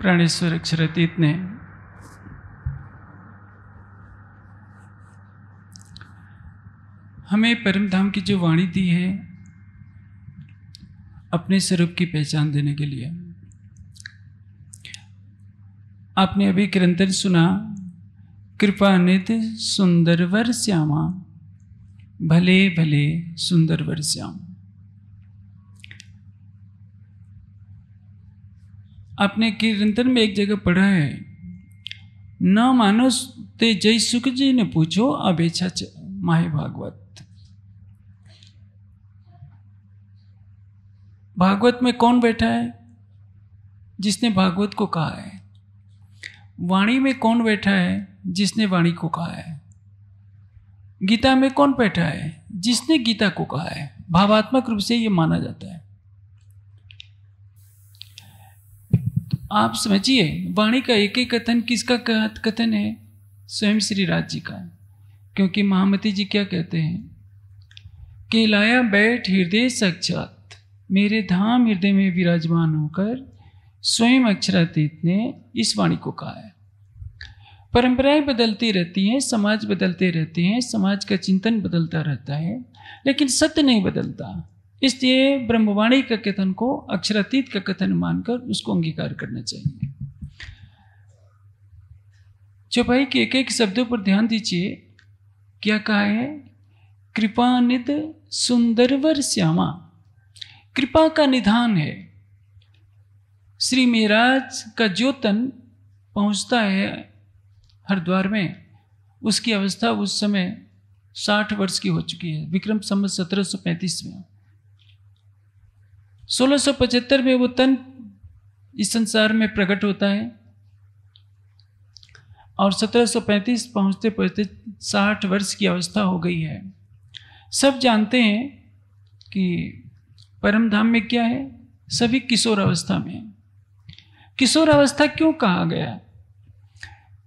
प्राणेश्वर अक्षरातीत ने हमें परमधाम की जो वाणी दी है अपने स्वरूप की पहचान देने के लिए आपने अभी किरंतन सुना कृपा सुंदर सुंदरवर श्यामा भले भले सुंदरवर श्यामा आपने कीर्तन में एक जगह पढ़ा है न मानो ते जय सुख जी ने पूछो अभेच्छा माहे भागवत भागवत में कौन बैठा है जिसने भागवत को कहा है वाणी में कौन बैठा है जिसने वाणी को कहा है गीता में कौन बैठा है जिसने गीता को कहा है भावात्मक रूप से ये माना जाता है आप समझिए वाणी का एक एक कथन किसका कथन है स्वयं श्री राज जी का क्योंकि महामती जी क्या कहते हैं कि लाया बैठ हृदय साक्षात मेरे धाम हृदय में विराजमान होकर स्वयं अक्षरातीत ने इस वाणी को कहा है परंपराएं बदलती रहती हैं समाज बदलते रहते हैं समाज का चिंतन बदलता रहता है लेकिन सत्य नहीं बदलता इसलिए ब्रह्मवाणी का कथन को अक्षरातीत का कथन मानकर उसको अंगीकार करना चाहिए चौपाई के एक एक शब्दों पर ध्यान दीजिए क्या कहा है कृपानिध सुंदरवर श्यामा कृपा का निधान है श्री मेराज का ज्योतन पहुंचता है हरिद्वार में उसकी अवस्था उस समय साठ वर्ष की हो चुकी है विक्रम संबत सत्रह में 1675 में वो तन इस संसार में प्रकट होता है और 1735 पहुंचते पहुंचते 60 वर्ष की अवस्था हो गई है सब जानते हैं कि परम धाम में क्या है सभी किशोर अवस्था में किशोर अवस्था क्यों कहा गया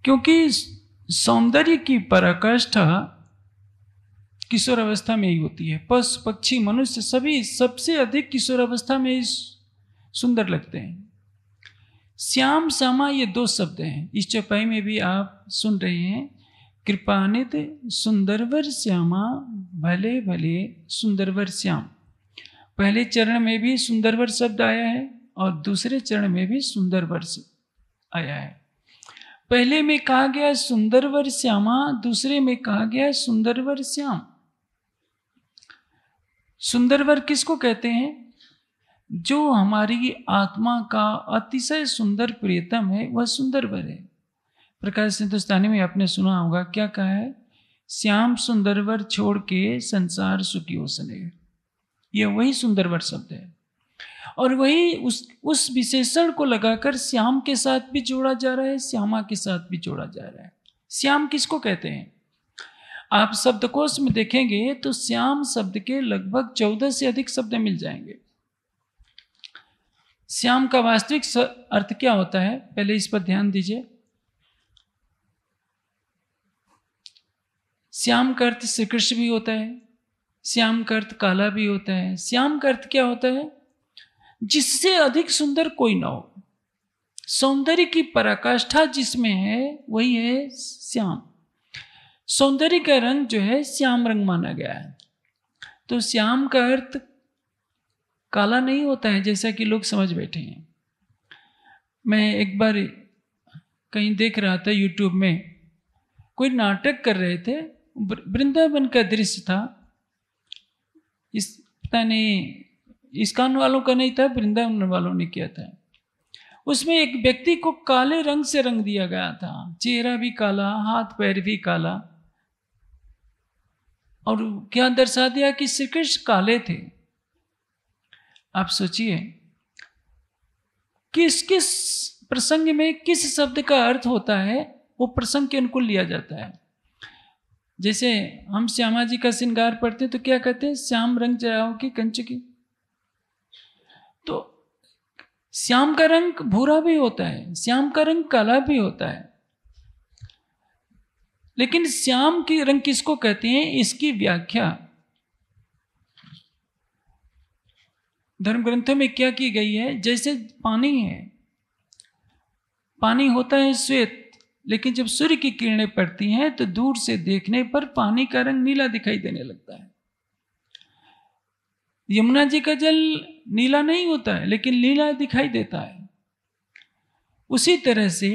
क्योंकि सौंदर्य की पराकाष्ठा किशोर अवस्था में ही होती है पशु पक्षी मनुष्य सभी सबसे अधिक किशोर अवस्था में ही सुंदर लगते हैं श्याम श्यामा ये दो शब्द हैं इस चौपाई में भी आप सुन रहे हैं कृपानित सुंदरवर श्यामा भले भले सुंदरवर श्याम पहले चरण में भी सुंदरवर शब्द आया है और दूसरे चरण में भी सुंदरवर आया है पहले में कहा गया सुंदरवर श्यामा दूसरे में कहा गया सुंदरवर श्याम सुंदर वर किसको कहते हैं जो हमारी आत्मा का अतिशय सुंदर प्रियतम है वह सुंदर वर है प्रकाश हिंदुस्तानी में आपने सुना होगा क्या कहा है श्याम सुंदरवर छोड़ के संसार सुखी हो सने यह वही सुंदरवर शब्द है और वही उस उस विशेषण को लगाकर श्याम के साथ भी जोड़ा जा रहा है श्यामा के साथ भी जोड़ा जा रहा है श्याम किसको कहते हैं आप शब्दकोश में देखेंगे तो श्याम शब्द के लगभग चौदह से अधिक शब्द मिल जाएंगे श्याम का वास्तविक अर्थ क्या होता है पहले इस पर ध्यान दीजिए श्याम का अर्थ श्रीकृष्ण भी होता है श्याम का अर्थ काला भी होता है श्याम का अर्थ क्या होता है जिससे अधिक सुंदर कोई ना हो सौंदर्य की पराकाष्ठा जिसमें है वही है श्याम सौंदर्य का रंग जो है श्याम रंग माना गया है तो श्याम का अर्थ काला नहीं होता है जैसा कि लोग समझ बैठे हैं मैं एक बार कहीं देख रहा था यूट्यूब में कोई नाटक कर रहे थे वृंदावन का दृश्य था इस पता नहीं इसकान वालों का नहीं था वृंदावन वालों ने किया था उसमें एक व्यक्ति को काले रंग से रंग दिया गया था चेहरा भी काला हाथ पैर भी काला और क्या दर्शा दिया कि श्री कृष्ण काले थे आप सोचिए किस किस प्रसंग में किस शब्द का अर्थ होता है वो प्रसंग के अनुकूल लिया जाता है जैसे हम श्यामा जी का श्रृंगार पढ़ते हैं तो क्या कहते हैं श्याम रंग जयाओ की कंच की तो श्याम का रंग भूरा भी होता है श्याम का रंग काला भी होता है लेकिन श्याम के रंग किसको कहते हैं इसकी व्याख्या धर्म ग्रंथों में क्या की गई है जैसे पानी है पानी होता है श्वेत लेकिन जब सूर्य की किरणें पड़ती हैं तो दूर से देखने पर पानी का रंग नीला दिखाई देने लगता है यमुना जी का जल नीला नहीं होता है लेकिन नीला दिखाई देता है उसी तरह से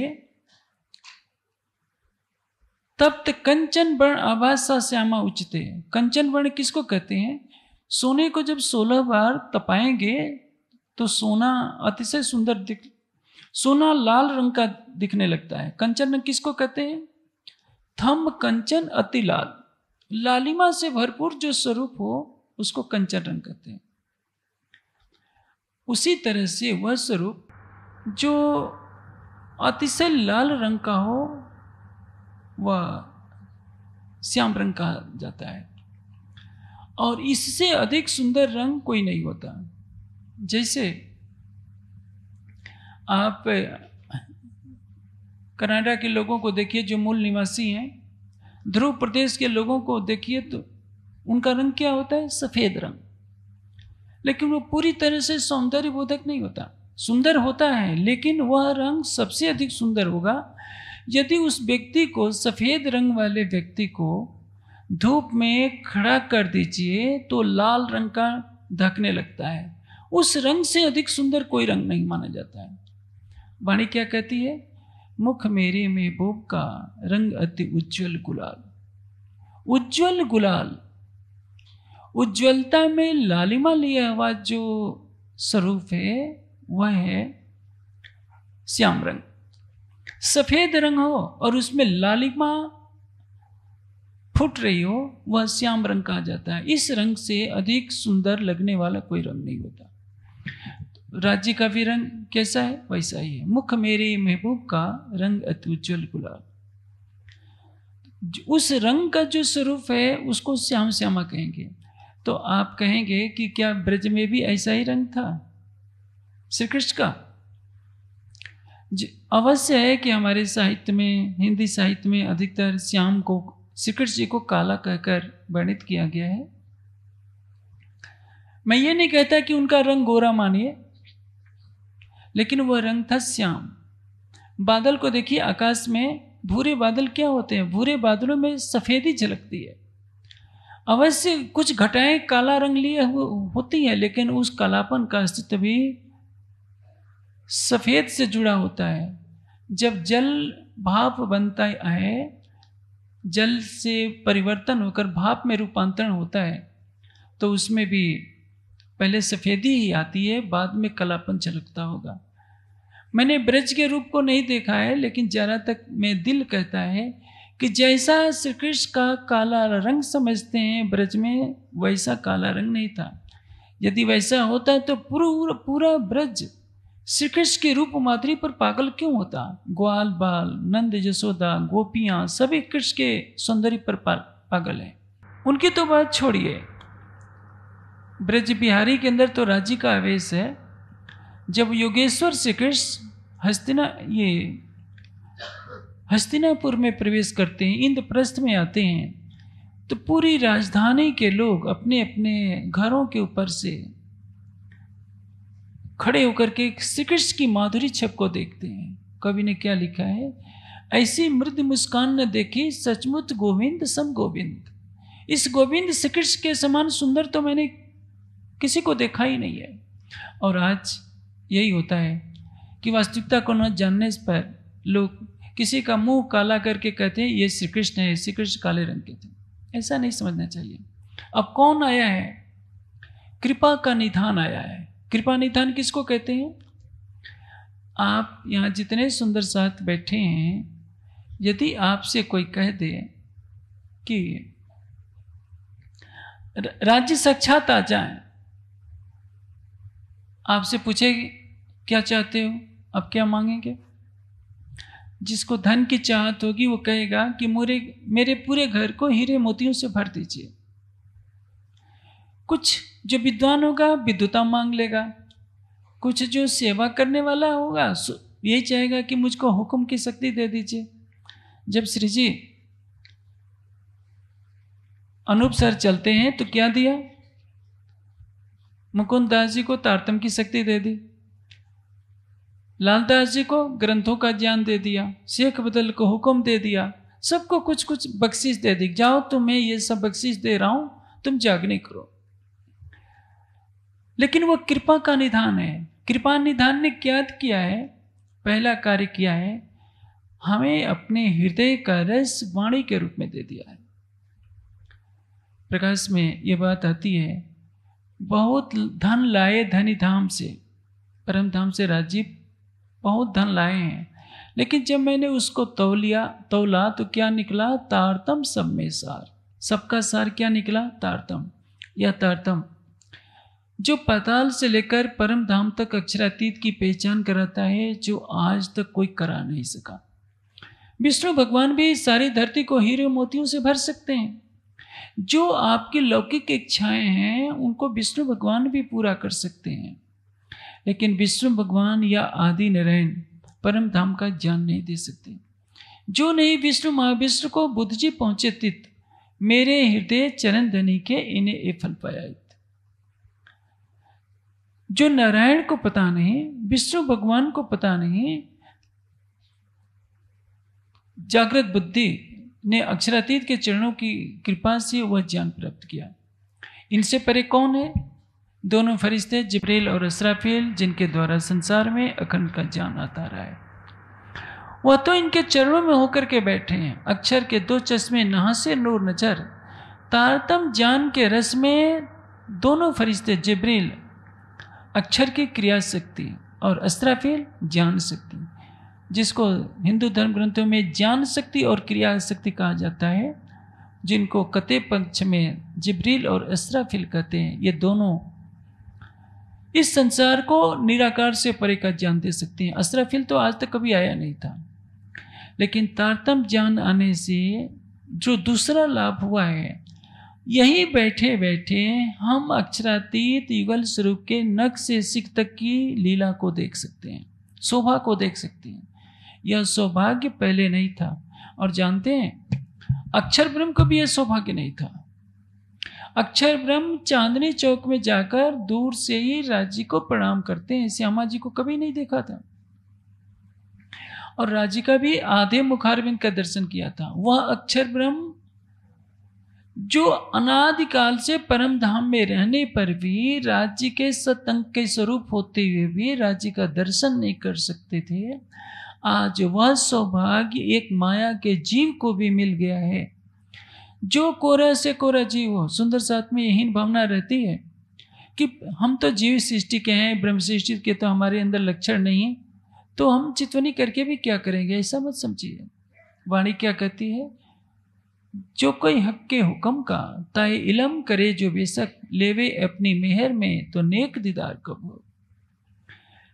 तप्त कंचन वर्ण आभासा श्यामा उचते कंचन वर्ण किसको कहते हैं सोने को जब सोलह बार तपाएंगे तो सोना अतिशय सुंदर दिख सोना लाल रंग का दिखने लगता है कंचन रंग किसको कहते हैं थम कंचन अति लाल लालिमा से भरपूर जो स्वरूप हो उसको कंचन रंग कहते हैं उसी तरह से वह स्वरूप जो अतिशय लाल रंग का हो वह श्याम रंग कहा जाता है और इससे अधिक सुंदर रंग कोई नहीं होता जैसे आप कनाडा के लोगों को देखिए जो मूल निवासी हैं ध्रुव प्रदेश के लोगों को देखिए तो उनका रंग क्या होता है सफ़ेद रंग लेकिन वो पूरी तरह से सौंदर्य बोधक नहीं होता सुंदर होता है लेकिन वह रंग सबसे अधिक सुंदर होगा यदि उस व्यक्ति को सफ़ेद रंग वाले व्यक्ति को धूप में खड़ा कर दीजिए तो लाल रंग का धकने लगता है उस रंग से अधिक सुंदर कोई रंग नहीं माना जाता है वाणी क्या कहती है मुख मेरे महबूब का रंग अति उज्जवल गुलाल उज्जवल गुलाल उज्ज्वलता में लालिमा लिया हुआ जो स्वरूप है वह है श्याम रंग सफेद रंग हो और उसमें लालिमा फुट रही हो वह श्याम रंग कहा जाता है इस रंग से अधिक सुंदर लगने वाला कोई रंग नहीं होता राज्य का भी रंग कैसा है वैसा ही है मुख मेरे महबूब का रंग अति उज्जवल गुलाब उस रंग का जो स्वरूप है उसको श्याम श्यामा कहेंगे तो आप कहेंगे कि क्या ब्रज में भी ऐसा ही रंग था श्री कृष्ण का अवश्य है कि हमारे साहित्य में हिंदी साहित्य में अधिकतर श्याम को श्रीकृष्ण जी को काला कहकर वर्णित किया गया है मैं ये नहीं कहता कि उनका रंग गोरा मानिए लेकिन वह रंग था श्याम बादल को देखिए आकाश में भूरे बादल क्या होते हैं भूरे बादलों में सफ़ेदी झलकती है अवश्य कुछ घटाएं काला रंग लिए होती है लेकिन उस कालापन का अस्तित्व भी सफ़ेद से जुड़ा होता है जब जल भाप बनता है जल से परिवर्तन होकर भाप में रूपांतरण होता है तो उसमें भी पहले सफ़ेदी ही आती है बाद में कलापन झलकता होगा मैंने ब्रज के रूप को नहीं देखा है लेकिन जरा तक मैं दिल कहता है कि जैसा श्री कृष्ण का काला रंग समझते हैं ब्रज में वैसा काला रंग नहीं था यदि वैसा होता तो पूरा पूरा ब्रज श्री कृष्ण के रूप माधुरी पर पागल क्यों होता ग्वाल बाल नंद जसोदा गोपियाँ सभी कृष्ण के सौंदर्य पर पागल हैं उनकी तो बात छोड़िए ब्रज बिहारी के अंदर तो राज्य का आवेश है जब योगेश्वर श्री कृष्ण हस्तिना ये हस्तिनापुर में प्रवेश करते हैं इंद्रप्रस्थ में आते हैं तो पूरी राजधानी के लोग अपने अपने घरों के ऊपर से खड़े होकर के श्री कृष्ण की माधुरी छप को देखते हैं कवि ने क्या लिखा है ऐसी मृद मुस्कान न देखी सचमुच गोविंद सम गोविंद इस गोविंद श्री कृष्ण के समान सुंदर तो मैंने किसी को देखा ही नहीं है और आज यही होता है कि वास्तविकता को न जानने पर लोग किसी का मुंह काला करके कहते हैं ये श्री कृष्ण है श्री कृष्ण काले रंग के थे ऐसा नहीं समझना चाहिए अब कौन आया है कृपा का निधान आया है कृपा निधान किसको कहते हैं आप यहाँ जितने सुंदर साथ बैठे हैं यदि आपसे कोई कह दे कि राज्य साक्षात आ जाए आपसे पूछे क्या चाहते हो आप क्या मांगेंगे जिसको धन की चाहत होगी वो कहेगा कि मेरे मेरे पूरे घर को हीरे मोतियों से भर दीजिए कुछ जो विद्वान होगा विद्वता मांग लेगा कुछ जो सेवा करने वाला होगा यही चाहेगा कि मुझको हुक्म की शक्ति दे दीजिए जब श्री जी अनूप सर चलते हैं तो क्या दिया मुकुंद दास जी को तारतम की शक्ति दे दी लालदास जी को ग्रंथों का ज्ञान दे दिया शेख बदल को हुक्म दे दिया सबको कुछ कुछ बख्शिश दे दी जाओ तुम्हें ये सब बख्शिश दे रहा हूं तुम जागने करो लेकिन वह कृपा का निधान है कृपा निधान ने क्या किया है पहला कार्य किया है हमें अपने हृदय का रस वाणी के रूप में दे दिया है प्रकाश में ये बात आती है बहुत धन लाए धनी धाम से परम धाम से राजीव बहुत धन लाए हैं लेकिन जब मैंने उसको तौलिया तौला तो क्या निकला तारतम सब में सार सबका सार क्या निकला तारतम या तारतम जो पाताल से लेकर परम धाम तक अक्षरातीत की पहचान कराता है जो आज तक कोई करा नहीं सका विष्णु भगवान भी सारी धरती को हीरे मोतियों से भर सकते हैं जो आपकी लौकिक इच्छाएं हैं उनको विष्णु भगवान भी पूरा कर सकते हैं लेकिन विष्णु भगवान या आदि नारायण परम धाम का ज्ञान नहीं दे सकते जो नहीं विष्णु महाविष्णु को बुद्ध जी पहुंचे तित मेरे हृदय चरण धनी के इन्हें ये फल पाया जो नारायण को पता नहीं विष्णु भगवान को पता नहीं जागृत बुद्धि ने अक्षरातीत के चरणों की कृपा से वह ज्ञान प्राप्त किया इनसे परे कौन है दोनों फरिश्ते जिब्रेल और असराफेल जिनके द्वारा संसार में अखंड का ज्ञान आता रहा है वह तो इनके चरणों में होकर के बैठे हैं अक्षर के दो चश्मे नहासे नूर नजर तारतम ज्ञान के रस में दोनों फरिश्ते जिब्रेल अक्षर की क्रिया शक्ति और अस्त्राफील ज्ञान शक्ति जिसको हिंदू धर्म ग्रंथों में ज्ञान शक्ति और क्रिया शक्ति कहा जाता है जिनको कते पक्ष में जिब्रील और अस्त्राफिल कहते हैं ये दोनों इस संसार को निराकार से परे का ज्ञान दे सकते हैं अस्त्राफिल तो आज तक कभी आया नहीं था लेकिन तारतम ज्ञान आने से जो दूसरा लाभ हुआ है यही बैठे बैठे हम अक्षरातीत युगल स्वरूप के नख से सिख तक की लीला को देख सकते हैं शोभा को देख सकते हैं यह सौभाग्य पहले नहीं था और जानते हैं अक्षर ब्रह्म को भी यह सौभाग्य नहीं था अक्षर ब्रह्म चांदनी चौक में जाकर दूर से ही राज्य को प्रणाम करते हैं श्यामा जी को कभी नहीं देखा था और राज्य का भी आधे मुखारविंद का दर्शन किया था वह अक्षर ब्रह्म जो अनादिकाल से परम धाम में रहने पर भी राज्य के सतंग के स्वरूप होते हुए भी राज्य का दर्शन नहीं कर सकते थे आज वह सौभाग्य एक माया के जीव को भी मिल गया है जो कोरा से कोरा जीव हो सुंदर साथ में यही भावना रहती है कि हम तो जीव सृष्टि के हैं ब्रह्म सृष्टि के तो हमारे अंदर लक्षण नहीं है तो हम चितवनी करके भी क्या करेंगे ऐसा मत समझिए वाणी क्या कहती है जो कोई हक के हुक्म का ताए इलम करे जो बेशक लेवे अपनी मेहर में तो नेक दीदार कबो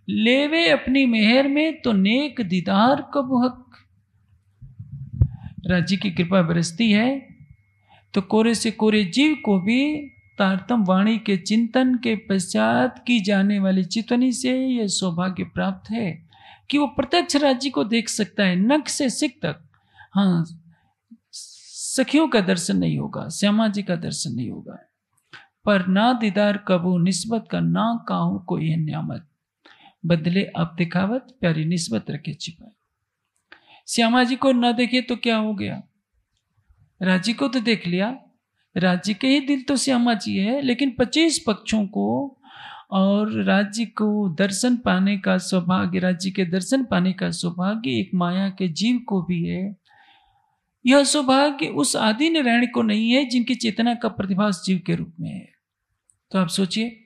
लेवे अपनी मेहर में तो नेक दीदार कबो हक राज्य की कृपा बरसती है तो कोरे से कोरे जीव को भी तारतम वाणी के चिंतन के पश्चात की जाने वाली चितवनी से यह सौभाग्य प्राप्त है कि वो प्रत्यक्ष राज्य को देख सकता है नख से सिख तक हाँ सखियों का दर्शन नहीं होगा श्यामा जी का दर्शन नहीं होगा पर ना दीदार कबू निस्बत का ना काहू कोई न्यामत बदले आप दिखावत प्यारी निस्बत रखे छिपाए श्यामा जी को ना देखे तो क्या हो गया राजी को तो देख लिया राज्य के ही दिल तो श्यामा जी है लेकिन पच्चीस पक्षों को और राज्य को दर्शन पाने का सौभाग्य राज्य के दर्शन पाने का सौभाग्य एक माया के जीव को भी है यह सौभाग्य उस आदि नारायण को नहीं है जिनकी चेतना का प्रतिभास जीव के रूप में है तो आप सोचिए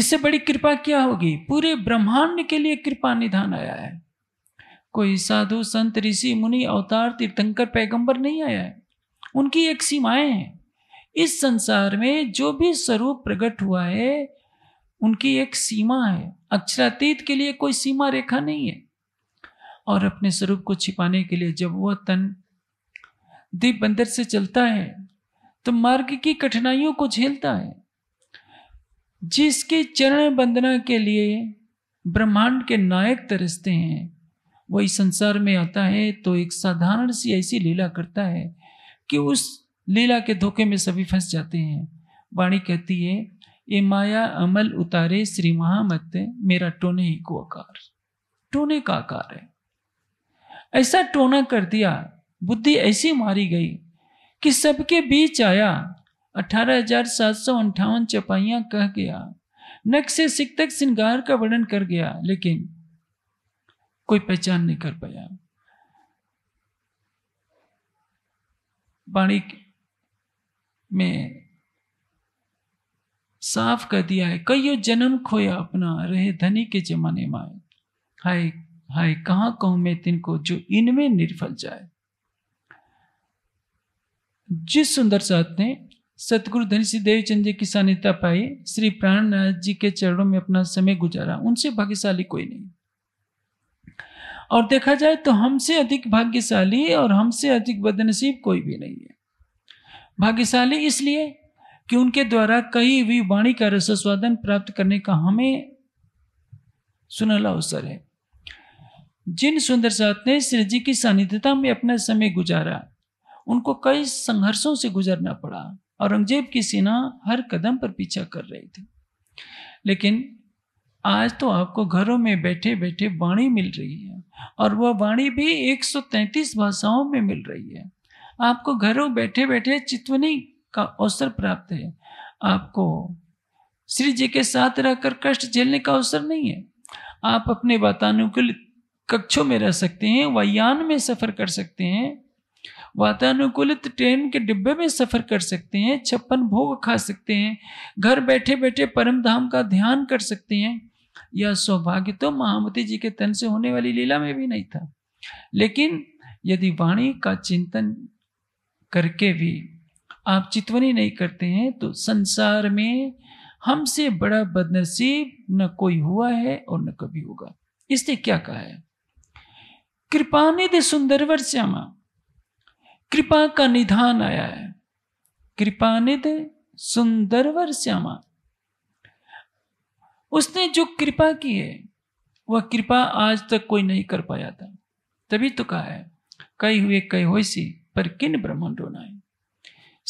इससे बड़ी कृपा क्या होगी पूरे ब्रह्मांड के लिए कृपा निधान आया है कोई साधु संत ऋषि मुनि अवतार तीर्थंकर पैगंबर नहीं आया है उनकी एक सीमाएं हैं इस संसार में जो भी स्वरूप प्रकट हुआ है उनकी एक सीमा है अक्षरातीत के लिए कोई सीमा रेखा नहीं है और अपने स्वरूप को छिपाने के लिए जब वह तन दीप बंदर से चलता है तो मार्ग की कठिनाइयों को झेलता है जिसके चरण वंदना के लिए ब्रह्मांड के नायक तरसते हैं वही संसार में आता है तो एक साधारण सी ऐसी लीला करता है कि उस लीला के धोखे में सभी फंस जाते हैं वाणी कहती है ये माया अमल उतारे श्री महामत मेरा टोने ही को आकार टोने का आकार है ऐसा टोना कर दिया बुद्धि ऐसी मारी गई कि सबके बीच आया अठारह हजार सात सौ अंठावन चपाइया कह गया नक से सिख सिंगार का वर्णन कर गया लेकिन कोई पहचान नहीं कर पाया वाणी में साफ कर दिया है कईयों जन्म खोया अपना रहे धनी के जमाने में हाय भाई कहां कहूं मैं तिनको जो इनमें निर्फल जाए जिस सुंदर साथ ने सतगुरु धन श्री देवचंद जी की सानिध्य पाई श्री प्राणनाथ जी के चरणों में अपना समय गुजारा उनसे भाग्यशाली कोई नहीं और देखा जाए तो हमसे अधिक भाग्यशाली और हमसे अधिक बदनसीब कोई भी नहीं है भाग्यशाली इसलिए कि उनके द्वारा कई भी वाणी का रसस्वादन प्राप्त करने का हमें सुनहला अवसर है जिन सुंदर साथ ने श्री जी की सानिध्यता में अपना समय गुजारा उनको कई संघर्षों से गुजरना पड़ा औरंगजेब की सेना हर कदम पर पीछा कर रही थी लेकिन आज तो आपको घरों में बैठे बैठे वाणी मिल रही है और वह वाणी भी 133 भाषाओं में मिल रही है आपको घरों बैठे बैठे चितवनी का अवसर प्राप्त है आपको श्री जी के साथ रहकर कष्ट झेलने का अवसर नहीं है आप अपने वातानुकूलित कक्षों में रह सकते हैं वायान में सफ़र कर सकते हैं वातानुकूलित ट्रेन के डिब्बे में सफ़र कर सकते हैं छप्पन भोग खा सकते हैं घर बैठे बैठे परम धाम का ध्यान कर सकते हैं यह सौभाग्य तो महामती जी के तन से होने वाली लीला में भी नहीं था लेकिन यदि वाणी का चिंतन करके भी आप चितवनी नहीं करते हैं तो संसार में हमसे बड़ा बदनसीब न कोई हुआ है और न कभी होगा इसने क्या कहा है कृपा निधि सुंदरवर श्यामा कृपा का निधान आया है कृपा निधि सुंदरवर श्यामा उसने जो कृपा की है वह कृपा आज तक कोई नहीं कर पाया था तभी तो कहा है कई हुए कई हो सी पर किन ब्रह्मांडो है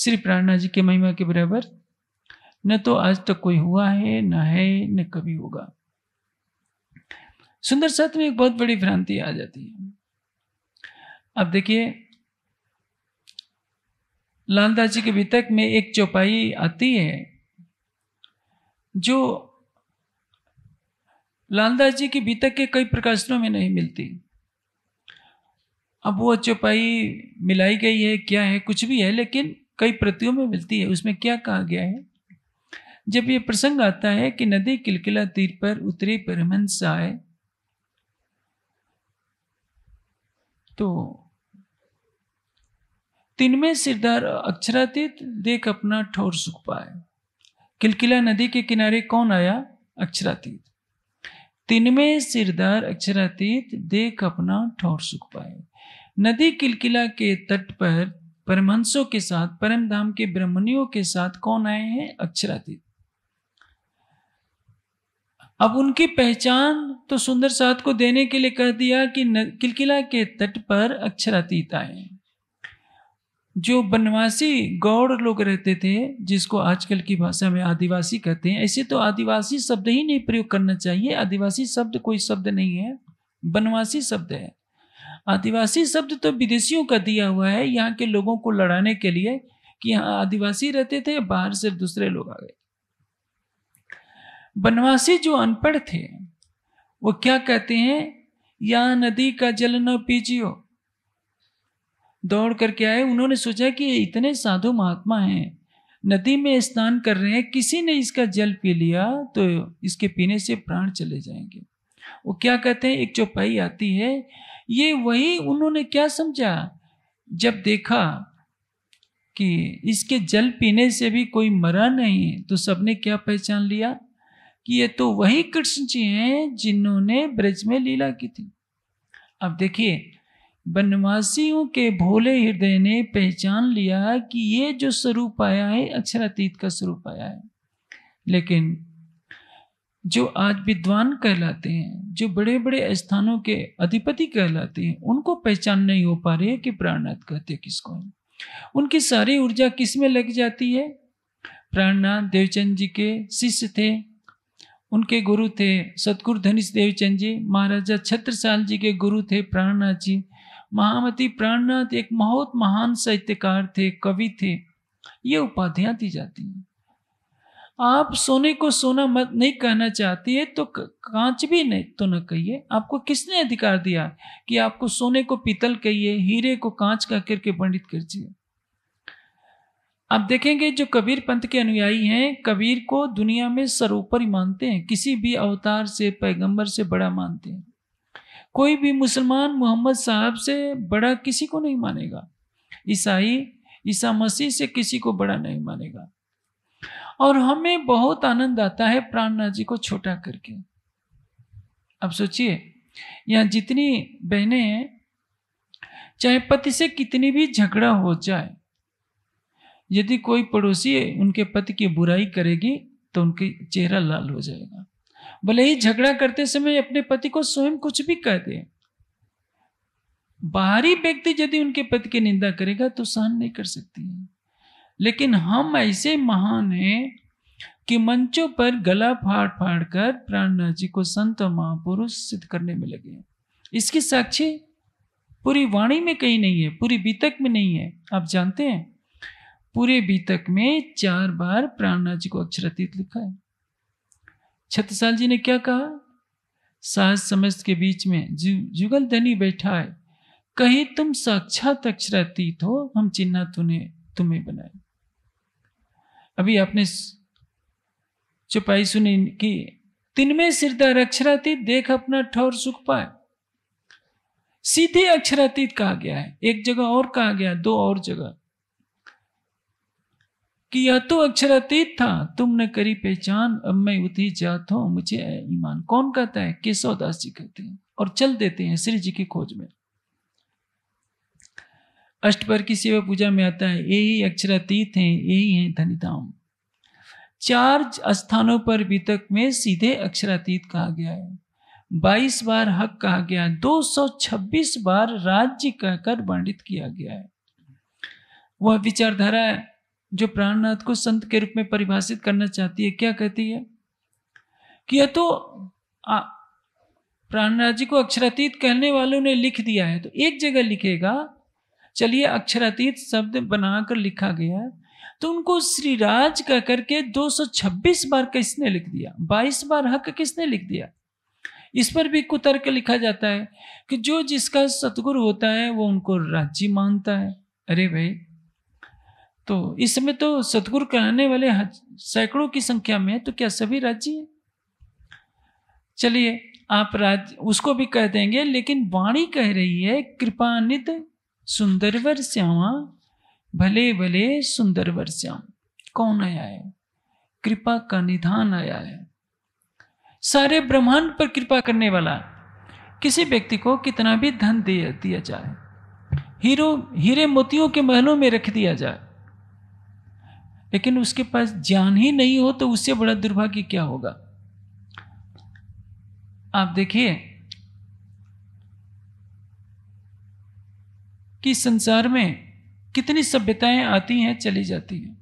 श्री प्राणा जी के महिमा के बराबर न तो आज तक कोई हुआ है न है न कभी होगा सुंदर सत्य में एक बहुत बड़ी भ्रांति आ जाती है अब देखिए लालदास जी के वितक में एक चौपाई आती है जो लालदास जी की बीतक के कई प्रकाशनों में नहीं मिलती अब वो चौपाई मिलाई गई है क्या है कुछ भी है लेकिन कई प्रतियों में मिलती है उसमें क्या कहा गया है जब ये प्रसंग आता है कि नदी किलकिला तीर पर उतरे परमहंस आए तो दिन में सिरदार अक्षरातीत देख अपना ठोर सुख पाए किलकिला नदी के किनारे कौन आया अक्षरातीत दिन में सिरदार अक्षरातीत देख अपना ठोर सुख पाए नदी किलकिला के तट पर परमहंसों के साथ परमधाम के ब्रह्मणियों के साथ कौन आए हैं अक्षरातीत अब उनकी पहचान तो सुंदर साथ को देने के लिए कह दिया कि किलकिला के तट पर अक्षरातीत आए जो बनवासी गौड़ लोग रहते थे जिसको आजकल की भाषा में आदिवासी कहते हैं ऐसे तो आदिवासी शब्द ही नहीं प्रयोग करना चाहिए आदिवासी शब्द कोई शब्द नहीं है बनवासी शब्द है आदिवासी शब्द तो विदेशियों का दिया हुआ है यहाँ के लोगों को लड़ाने के लिए कि यहाँ आदिवासी रहते थे बाहर से दूसरे लोग आ गए बनवासी जो अनपढ़ थे वो क्या कहते हैं या नदी का जल न पीजियो दौड़ करके आए उन्होंने सोचा कि ये इतने साधु महात्मा हैं नदी में स्नान कर रहे हैं किसी ने इसका जल पी लिया तो इसके पीने से प्राण चले जाएंगे वो क्या कहते हैं एक चौपाई आती है ये वही उन्होंने क्या समझा जब देखा कि इसके जल पीने से भी कोई मरा नहीं तो सबने क्या पहचान लिया कि ये तो वही कृष्ण जी हैं जिन्होंने ब्रज में लीला की थी अब देखिए वनवासियों के भोले हृदय ने पहचान लिया कि ये जो स्वरूप आया है अक्षरातीत का स्वरूप आया है लेकिन जो आज विद्वान कहलाते हैं जो बड़े बड़े स्थानों के अधिपति कहलाते हैं उनको पहचान नहीं हो पा रही है कि प्राणनाथ कहते किसको है उनकी सारी ऊर्जा किस में लग जाती है प्राणनाथ देवचंद जी के शिष्य थे उनके गुरु थे सतगुरु देव देवचंद जी महाराजा छत्रसाल जी के गुरु थे प्राणनाथ जी महामती प्राणनाथ एक बहुत महान साहित्यकार थे कवि थे ये उपाधियां दी जाती हैं आप सोने को सोना मत नहीं कहना चाहती है तो कांच भी नहीं तो न कहिए आपको किसने अधिकार दिया कि आपको सोने को पीतल कहिए हीरे को कांच का करके पंडित कीजिए आप देखेंगे जो कबीर पंथ के अनुयायी हैं कबीर को दुनिया में सरोपरि मानते हैं किसी भी अवतार से पैगंबर से बड़ा मानते हैं कोई भी मुसलमान मोहम्मद साहब से बड़ा किसी को नहीं मानेगा ईसाई ईसा मसीह से किसी को बड़ा नहीं मानेगा और हमें बहुत आनंद आता है प्राणनाथ जी को छोटा करके अब सोचिए यहाँ जितनी बहनें हैं चाहे पति से कितनी भी झगड़ा हो जाए यदि कोई पड़ोसी उनके पति की बुराई करेगी तो उनके चेहरा लाल हो जाएगा भले ही झगड़ा करते समय अपने पति को स्वयं कुछ भी कह दे बाहरी व्यक्ति यदि उनके पति की निंदा करेगा तो सहन नहीं कर सकती है लेकिन हम ऐसे महान हैं कि मंचों पर गला फाड़ फाड़ कर प्राणनाथ जी को संत महापुरुष सिद्ध करने में लगे इसकी साक्षी पूरी वाणी में कहीं नहीं है पूरी बीतक में नहीं है आप जानते हैं पूरे बीतक में चार बार प्राणनाथ जी को अक्षरातीत लिखा है छत्रसाल जी ने क्या कहा साहस समस्त के बीच में जु, जुगल धनी बैठा है कहीं तुम साक्षात अक्षरातीत हो हम चिन्ह तूने तुम्हें बनाए अभी आपने चुपाई सुनी कि दिन में सिरदार अक्षरातीत देख अपना ठोर सुख पाए सीधे अक्षरातीत कहा गया है एक जगह और कहा गया दो और जगह कि यह तो अक्षरातीत था तुमने करी पहचान अब मैं उतनी जात हूं मुझे ईमान कौन कहता है केशव दास जी कहते हैं और चल देते हैं श्री जी की खोज में अष्टपर की सेवा पूजा में आता है यही अक्षरातीत है यही है धनिताम चार स्थानों पर बीतक में सीधे अक्षरातीत कहा गया है बाईस बार हक कहा गया है दो सौ छब्बीस बार राज्य कहकर वर्णित किया गया है वह विचारधारा जो प्राणनाथ को संत के रूप में परिभाषित करना चाहती है क्या कहती है कि यह तो प्राणनाथ जी को अक्षरातीत कहने वालों ने लिख दिया है तो एक जगह लिखेगा चलिए अक्षरातीत शब्द बनाकर लिखा गया तो उनको श्रीराज कह करके 226 बार किसने लिख दिया 22 बार हक किसने लिख दिया इस पर भी कुतर्क लिखा जाता है कि जो जिसका सतगुरु होता है वो उनको राज्य मानता है अरे भाई तो इस समय तो सतगुरु कहने वाले सैकड़ों की संख्या में है तो क्या सभी राज्य हैं चलिए आप राज उसको भी कह देंगे लेकिन वाणी कह रही है कृपानित सुंदरवर श्यामा भले भले सुंदरवर श्याम कौन आया है कृपा का निधान आया है सारे ब्रह्मांड पर कृपा करने वाला किसी व्यक्ति को कितना भी धन दे दिया जाए हीरो हीरे मोतियों के महलों में रख दिया जाए लेकिन उसके पास ज्ञान ही नहीं हो तो उससे बड़ा दुर्भाग्य क्या होगा आप देखिए कि संसार में कितनी सभ्यताएं आती हैं चली जाती हैं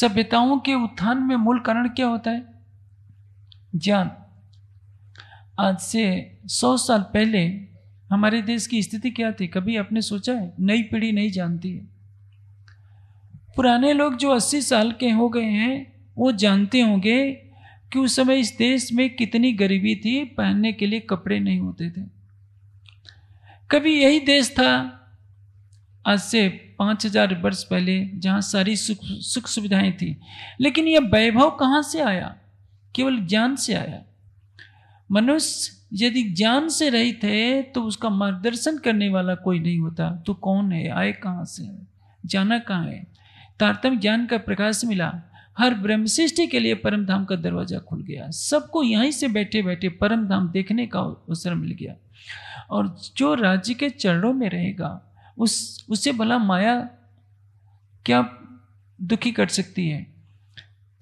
सभ्यताओं के उत्थान में मूल कारण क्या होता है ज्ञान आज से सौ साल पहले हमारे देश की स्थिति क्या थी कभी आपने सोचा है नई पीढ़ी नहीं जानती है पुराने लोग जो 80 साल के हो गए हैं वो जानते होंगे कि उस समय इस देश में कितनी गरीबी थी पहनने के लिए कपड़े नहीं होते थे कभी यही देश था आज से पाँच हजार वर्ष पहले जहाँ सारी सुख सुख सुविधाएं थी लेकिन यह वैभव कहाँ से आया केवल ज्ञान से आया मनुष्य यदि ज्ञान से रहित है तो उसका मार्गदर्शन करने वाला कोई नहीं होता तो कौन है आए कहाँ से है जाना कहाँ है तारतम ज्ञान का प्रकाश मिला हर ब्रह्मशिष्टि के लिए परम धाम का दरवाजा खुल गया सबको यहीं से बैठे बैठे परम धाम देखने का अवसर मिल गया और जो राज्य के चरणों में रहेगा उस उसे भला माया क्या दुखी कर सकती है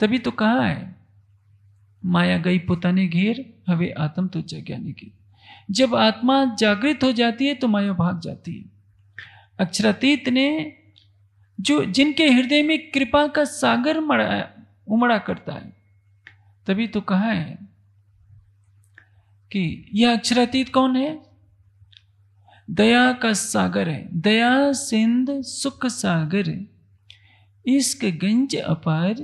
तभी तो कहा है माया गई ने घेर हवे आत्म तो जाने की जब आत्मा जागृत हो जाती है तो माया भाग जाती है अक्षरातीत ने जो जिनके हृदय में कृपा का सागर उमड़ा करता है तभी तो कहा है कि यह अक्षरातीत कौन है दया का सागर है दया सिंध सुख सागर इसके गंज अपार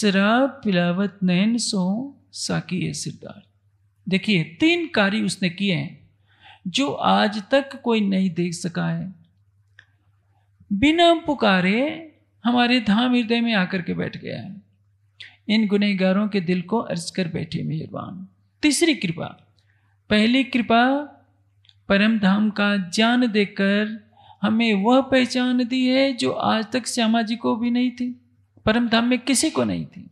शराब पिलावत नैन सो साकी है सिरदार देखिए तीन कार्य उसने किए हैं जो आज तक कोई नहीं देख सका है बिना पुकारे हमारे धाम हृदय में आकर के बैठ गया है इन गुनहगारों के दिल को अर्ज कर बैठे मेहरबान तीसरी कृपा पहली कृपा परम धाम का ज्ञान देकर हमें वह पहचान दी है जो आज तक श्यामा जी को भी नहीं थी परम धाम में किसी को नहीं थी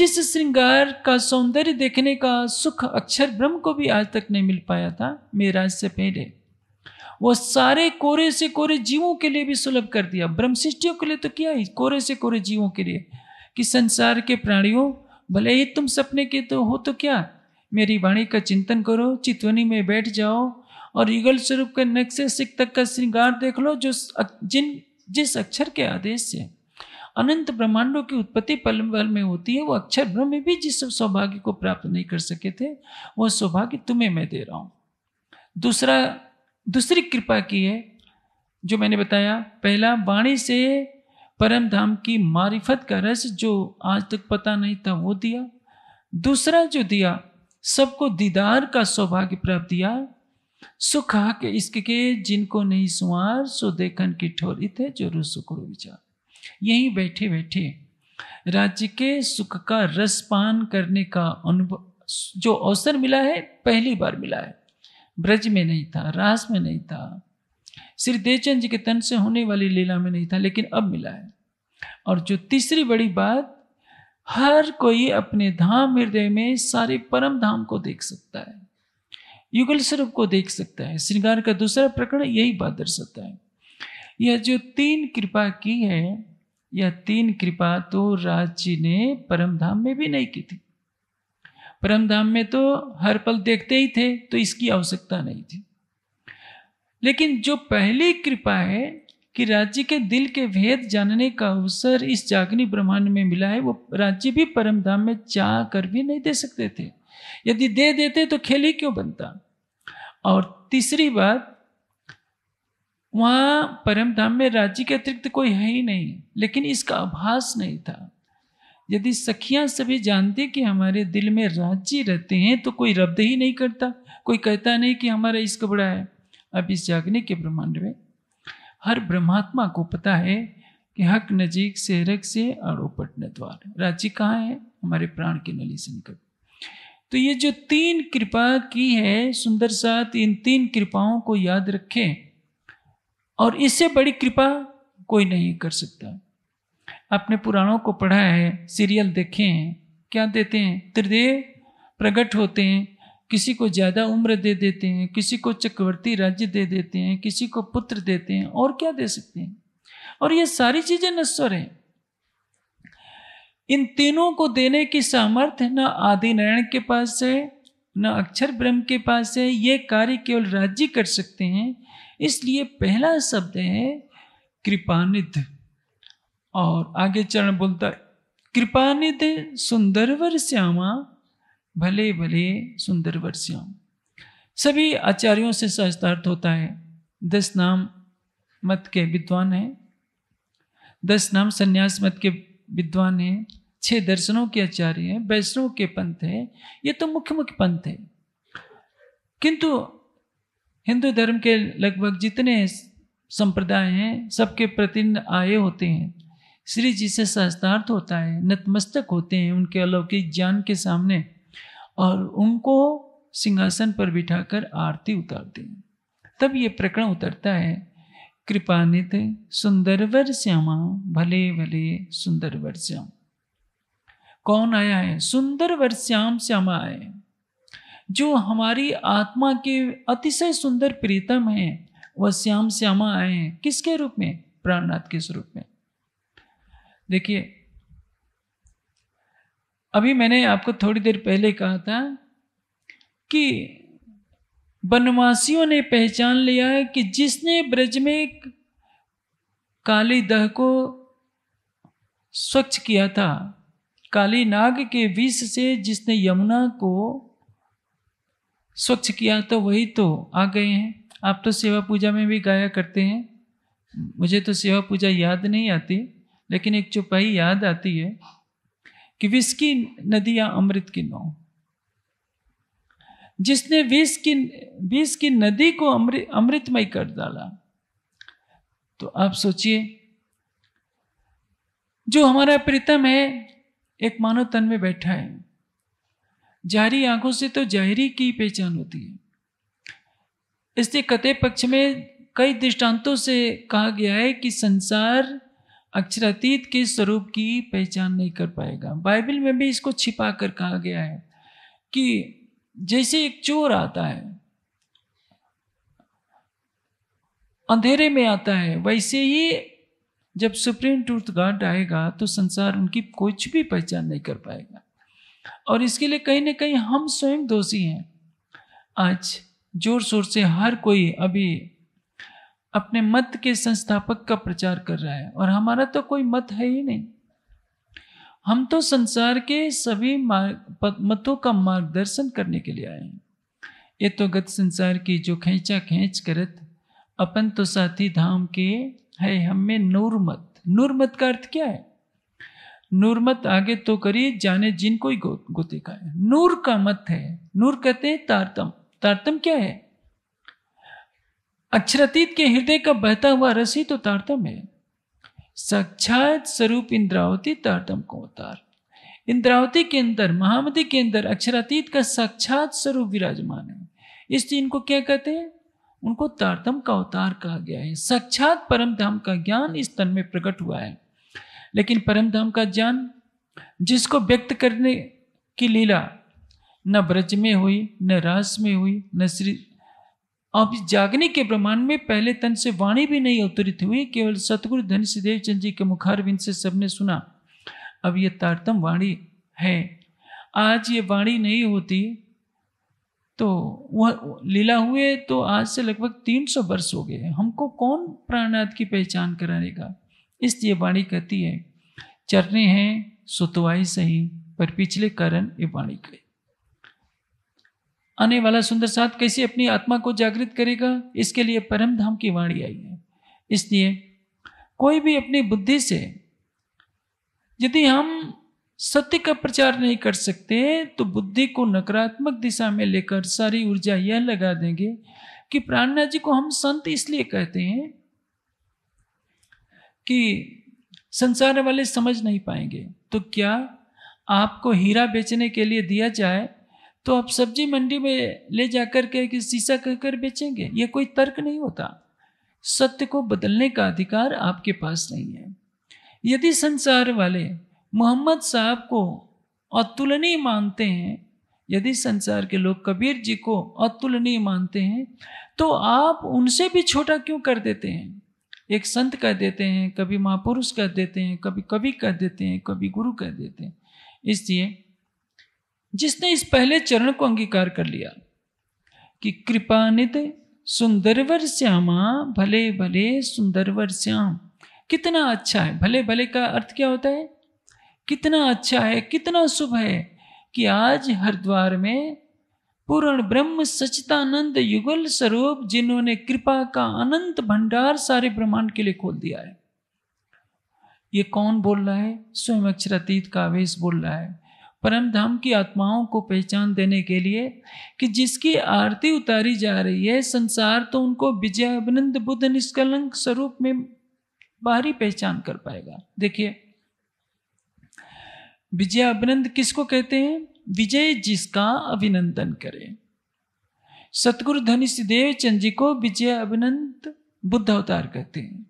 जिस श्रृंगार का सौंदर्य देखने का सुख अक्षर ब्रह्म को भी आज तक नहीं मिल पाया था मेराज से पहले वो सारे कोरे से कोरे जीवों के लिए भी सुलभ कर दिया सृष्टियों के लिए तो किया ही कोरे से कोरे जीवों के लिए कि संसार के प्राणियों भले ही तुम सपने के तो हो तो क्या मेरी वाणी का चिंतन करो चितवनी में बैठ जाओ और युगल स्वरूप के नक्शे सिख तक का श्रृंगार देख लो जो जिन जिस अक्षर के आदेश से अनंत ब्रह्मांडों की उत्पत्ति पल बल में होती है वो अक्षर ब्रह्म भी जिस सौभाग्य को प्राप्त नहीं कर सके थे वो सौभाग्य तुम्हें मैं दे रहा हूँ दूसरा दूसरी कृपा की है जो मैंने बताया पहला वाणी से परम धाम की मारिफत का रस जो आज तक पता नहीं था वो दिया दूसरा जो दिया सबको दीदार का सौभाग्य प्राप्त दिया सुख के इसके के जिनको नहीं सुवार सो देखन की ठोरी थे जो रुसु करो विचार यहीं बैठे बैठे राज्य के सुख का रस पान करने का अनुभव जो अवसर मिला है पहली बार मिला है ब्रज में नहीं था रास में नहीं था श्री देवचंद जी के तन से होने वाली लीला में नहीं था लेकिन अब मिला है और जो तीसरी बड़ी बात हर कोई अपने धाम हृदय में सारे परम धाम को देख सकता है युगल स्वरूप को देख सकता है श्रृंगार का दूसरा प्रकरण यही बात दर्शाता है यह जो तीन कृपा की है यह तीन कृपा तो राज जी ने परम धाम में भी नहीं की थी परम धाम में तो हर पल देखते ही थे तो इसकी आवश्यकता नहीं थी लेकिन जो पहली कृपा है कि राज्य के दिल के भेद जानने का अवसर इस जागनी ब्रह्मांड में मिला है वो राज्य भी परम धाम में चाह कर भी नहीं दे सकते थे यदि दे देते तो खेल ही क्यों बनता और तीसरी बात वहाँ परम धाम में राज्य के अतिरिक्त कोई है ही नहीं लेकिन इसका आभास नहीं था यदि सखियां सभी जानते कि हमारे दिल में राज्य रहते हैं तो कोई रब्द ही नहीं करता कोई कहता नहीं कि हमारा इस बड़ा है अब इस जागने के ब्रह्मांड में हर ब्रह्मात्मा को पता है कि हक नजीक से रख से अड़ोपट न द्वार राज्य कहाँ है हमारे प्राण के नली से निकट तो ये जो तीन कृपा की है सुंदर साथ इन तीन कृपाओं को याद रखें और इससे बड़ी कृपा कोई नहीं कर सकता अपने पुराणों को पढ़ा है सीरियल देखे हैं क्या देते हैं त्रिदेव प्रकट होते हैं किसी को ज़्यादा उम्र दे देते हैं किसी को चक्रवर्ती राज्य दे देते हैं किसी को पुत्र देते हैं और क्या दे सकते हैं और ये सारी चीज़ें नश्वर हैं इन तीनों को देने की सामर्थ्य न आदि नारायण के पास है न अक्षर ब्रह्म के पास है ये कार्य केवल राज्य कर सकते हैं इसलिए पहला शब्द है कृपानिध और आगे चरण बोलता है कृपा निधि सुंदरवर श्यामा भले भले सुंदरवर श्याम सभी आचार्यों से सहस्तार्थ होता है दस नाम मत के विद्वान हैं दस नाम संन्यास मत के विद्वान हैं छह दर्शनों के आचार्य हैं वैष्णव के पंथ हैं ये तो मुख्य मुख्य पंथ है किंतु हिंदू धर्म के लगभग जितने संप्रदाय हैं सबके प्रतिनिधि आए होते हैं श्री जी से शास्त्रार्थ होता है नतमस्तक होते हैं उनके अलौकिक ज्ञान के सामने और उनको सिंहासन पर बिठाकर आरती उतारते हैं तब ये प्रकरण उतरता है कृपानित सुंदरवर श्यामा भले भले सुंदरवर श्याम कौन आया है सुंदरवर श्याम श्यामा आए जो हमारी आत्मा के अतिशय सुंदर प्रीतम है वह श्याम श्यामा आए हैं किसके रूप में प्राणनाथ के स्वरूप में देखिए अभी मैंने आपको थोड़ी देर पहले कहा था कि वनवासियों ने पहचान लिया है कि जिसने ब्रज में काली दह को स्वच्छ किया था काली नाग के विष से जिसने यमुना को स्वच्छ किया तो वही तो आ गए हैं आप तो सेवा पूजा में भी गाया करते हैं मुझे तो सेवा पूजा याद नहीं आती लेकिन एक चौपाई याद आती है कि विष की नदियां अमृत की नौ जिसने विष की विष की नदी को अमृत अमृतमय कर डाला तो आप सोचिए जो हमारा प्रीतम है एक मानव तन में बैठा है जाहरी आंखों से तो जाहरी की पहचान होती है इसलिए कते पक्ष में कई दृष्टांतों से कहा गया है कि संसार अक्षरातीत के स्वरूप की पहचान नहीं कर पाएगा बाइबल में भी इसको छिपा कर कहा गया है कि जैसे एक चोर आता है अंधेरे में आता है वैसे ही जब सुप्रीम ट्रूथ गार्ड आएगा तो संसार उनकी कुछ भी पहचान नहीं कर पाएगा और इसके लिए कहीं ना कहीं हम स्वयं दोषी हैं आज जोर शोर से हर कोई अभी अपने मत के संस्थापक का प्रचार कर रहा है और हमारा तो कोई मत है ही नहीं हम तो संसार के सभी मतों का मार्गदर्शन करने के लिए आए हैं ये तो गत संसार की जो खेचा खेच करत अपन तो साथी धाम के है हमें नूरमत नूरमत का अर्थ क्या है नूरमत आगे तो करी जाने जिनको ही गोते का है नूर का मत है नूर कहते हैं तारतम तारतम क्या है अक्षरतीत के हृदय का बहता हुआ रसी तो तारतम है साक्षात स्वरूप इंद्रावती तारतम को अवतार इंद्रावती के अंदर महामती के अंदर अक्षरातीत का साक्षात स्वरूप विराजमान है इसलिए इनको क्या कहते हैं उनको तारतम का अवतार कहा गया है साक्षात परम धाम का ज्ञान इस तन में प्रकट हुआ है लेकिन परम धाम का ज्ञान जिसको व्यक्त करने की लीला न ब्रज में हुई न रास में हुई न श्री अब इस जागने के ब्रह्मांड में पहले तन से वाणी भी नहीं अवतरित हुई केवल सतगुरु धन सिदेव चंद जी के मुखारविंद से सबने सुना अब ये तारतम वाणी है आज ये वाणी नहीं होती तो वह लीला हुए तो आज से लगभग 300 वर्ष हो गए हमको कौन प्राणनाथ की पहचान कराएगा इसलिए वाणी कहती है चरने हैं सुतवाई सही पर पिछले कारण ये वाणी कही आने वाला सुंदर साथ कैसे अपनी आत्मा को जागृत करेगा इसके लिए परम धाम की वाणी आई है इसलिए कोई भी अपनी बुद्धि से यदि हम सत्य का प्रचार नहीं कर सकते तो बुद्धि को नकारात्मक दिशा में लेकर सारी ऊर्जा यह लगा देंगे कि प्राणनाथ जी को हम संत इसलिए कहते हैं कि संसार वाले समझ नहीं पाएंगे तो क्या आपको हीरा बेचने के लिए दिया जाए तो आप सब्जी मंडी में ले जाकर के कि शीशा कहकर बेचेंगे ये कोई तर्क नहीं होता सत्य को बदलने का अधिकार आपके पास नहीं है यदि संसार वाले मोहम्मद साहब को अतुलनीय मानते हैं यदि संसार के लोग कबीर जी को अतुलनीय मानते हैं तो आप उनसे भी छोटा क्यों कर देते हैं एक संत कह देते हैं कभी महापुरुष कह देते हैं कभी कवि कह देते हैं कभी गुरु कह देते हैं इसलिए जिसने इस पहले चरण को अंगीकार कर लिया कि कृपा सुंदरवर श्यामा भले भले सुंदरवर श्याम कितना अच्छा है भले भले का अर्थ क्या होता है कितना अच्छा है कितना शुभ है कि आज हरिद्वार में पूर्ण ब्रह्म सचितानंद युगल स्वरूप जिन्होंने कृपा का अनंत भंडार सारे ब्रह्मांड के लिए खोल दिया है ये कौन बोल रहा है स्वयं अक्षरातीत का आवेश बोल रहा है परम धाम की आत्माओं को पहचान देने के लिए कि जिसकी आरती उतारी जा रही है संसार तो उनको विजय अभिनंद बुद्ध निष्कलंक स्वरूप में बाहरी पहचान कर पाएगा देखिए विजय अभिनंद किसको कहते हैं विजय जिसका अभिनंदन करे सतगुरु धनिष्ठ देव चंद जी को विजय अभिनंद बुद्ध अवतार कहते हैं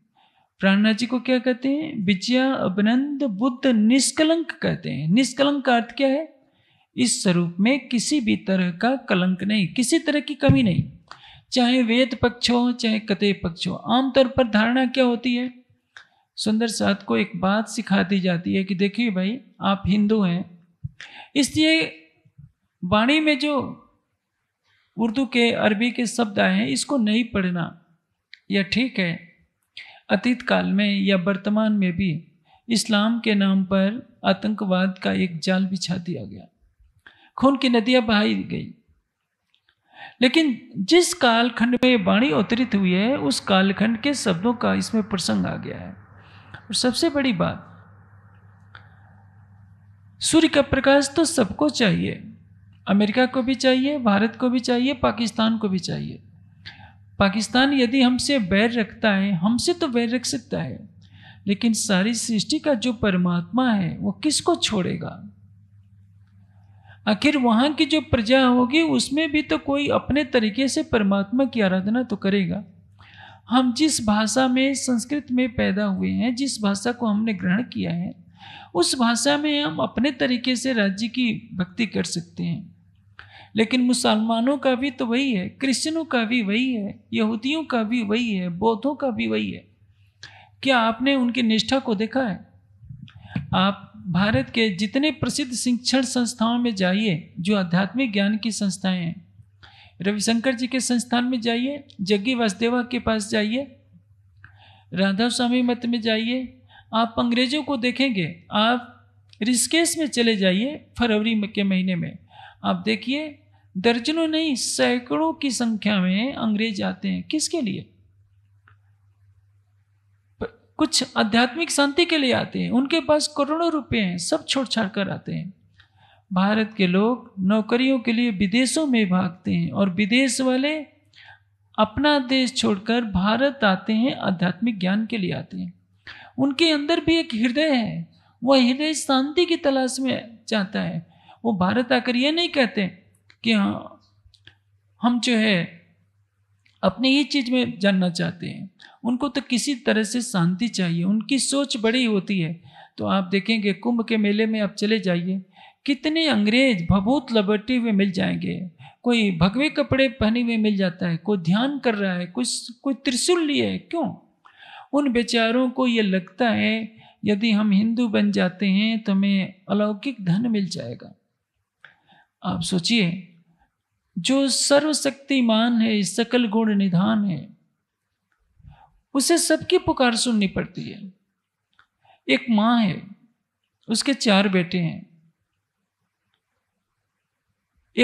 प्राणनाथ जी को क्या कहते हैं विजया अभिनंद बुद्ध निष्कलंक कहते हैं निष्कलंक का अर्थ क्या है इस स्वरूप में किसी भी तरह का कलंक नहीं किसी तरह की कमी नहीं चाहे वेद पक्ष हो चाहे कतय पक्ष हो आमतौर पर धारणा क्या होती है सुंदर साथ को एक बात सिखा दी जाती है कि देखिए भाई आप हिंदू हैं इसलिए वाणी में जो उर्दू के अरबी के शब्द आए हैं इसको नहीं पढ़ना यह ठीक है अतीत काल में या वर्तमान में भी इस्लाम के नाम पर आतंकवाद का एक जाल बिछा दिया गया खून की नदियां बहाई गई लेकिन जिस कालखंड में वाणी अवतरित हुई है उस कालखंड के शब्दों का इसमें प्रसंग आ गया है और सबसे बड़ी बात सूर्य का प्रकाश तो सबको चाहिए अमेरिका को भी चाहिए भारत को भी चाहिए पाकिस्तान को भी चाहिए पाकिस्तान यदि हमसे बैर रखता है हमसे तो बैर रख सकता है लेकिन सारी सृष्टि का जो परमात्मा है वो किसको छोड़ेगा आखिर वहाँ की जो प्रजा होगी उसमें भी तो कोई अपने तरीके से परमात्मा की आराधना तो करेगा हम जिस भाषा में संस्कृत में पैदा हुए हैं जिस भाषा को हमने ग्रहण किया है उस भाषा में हम अपने तरीके से राज्य की भक्ति कर सकते हैं लेकिन मुसलमानों का भी तो वही है क्रिश्चनों का भी वही है यहूदियों का भी वही है बौद्धों का भी वही है क्या आपने उनकी निष्ठा को देखा है आप भारत के जितने प्रसिद्ध शिक्षण संस्थाओं में जाइए जो आध्यात्मिक ज्ञान की संस्थाएं हैं रविशंकर जी के संस्थान में जाइए जग्गी वासुदेवा के पास जाइए राधा स्वामी मत में जाइए आप अंग्रेजों को देखेंगे आप ऋषिकेश में चले जाइए फरवरी के महीने में आप देखिए दर्जनों नहीं सैकड़ों की संख्या में अंग्रेज आते हैं किसके लिए कुछ आध्यात्मिक शांति के लिए आते हैं उनके पास करोड़ों रुपए हैं सब छोड़ छाड़ कर आते हैं भारत के लोग नौकरियों के लिए विदेशों में भागते हैं और विदेश वाले अपना देश छोड़कर भारत आते हैं आध्यात्मिक ज्ञान के लिए आते हैं उनके अंदर भी एक हृदय है वह हृदय शांति की तलाश में जाता है वो भारत आकर ये नहीं कहते कि हाँ हम जो है अपने ही चीज में जानना चाहते हैं उनको तो किसी तरह से शांति चाहिए उनकी सोच बड़ी होती है तो आप देखेंगे कुंभ के मेले में आप चले जाइए कितने अंग्रेज भभूत लबटे हुए मिल जाएंगे कोई भगवे कपड़े पहने हुए मिल जाता है कोई ध्यान कर रहा है कोई कोई त्रिशूल लिए है क्यों उन बेचारों को ये लगता है यदि हम हिंदू बन जाते हैं तो हमें अलौकिक धन मिल जाएगा आप सोचिए जो सर्वशक्तिमान है सकल गुण निधान है उसे सबकी पुकार सुननी पड़ती है एक माँ है उसके चार बेटे हैं